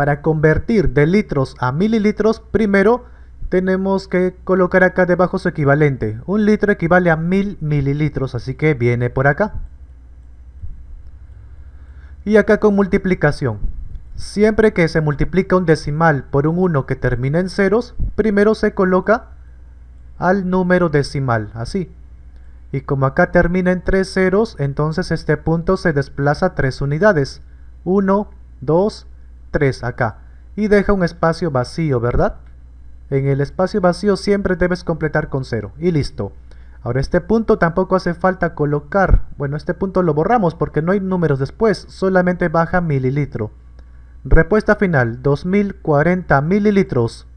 para convertir de litros a mililitros, primero tenemos que colocar acá debajo su equivalente. Un litro equivale a mil mililitros, así que viene por acá. Y acá con multiplicación. Siempre que se multiplica un decimal por un 1 que termina en ceros, primero se coloca al número decimal, así. Y como acá termina en tres ceros, entonces este punto se desplaza tres unidades. 1, 2, 3 acá y deja un espacio vacío, ¿verdad? En el espacio vacío siempre debes completar con 0 y listo. Ahora este punto tampoco hace falta colocar, bueno este punto lo borramos porque no hay números después, solamente baja mililitro. Respuesta final, 2040 mililitros.